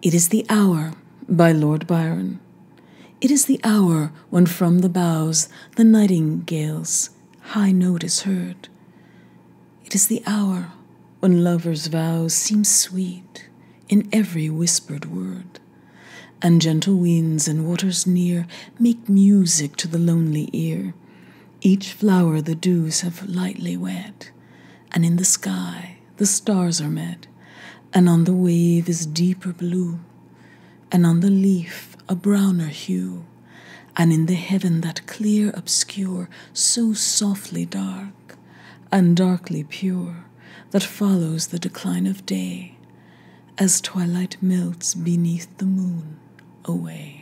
It is the hour by Lord Byron. It is the hour when from the boughs the nightingale's high note is heard. It is the hour when lovers' vows seem sweet in every whispered word, and gentle winds and waters near make music to the lonely ear. Each flower the dews have lightly wet, and in the sky the stars are met and on the wave is deeper blue, and on the leaf a browner hue, and in the heaven that clear obscure, so softly dark and darkly pure, that follows the decline of day, as twilight melts beneath the moon away.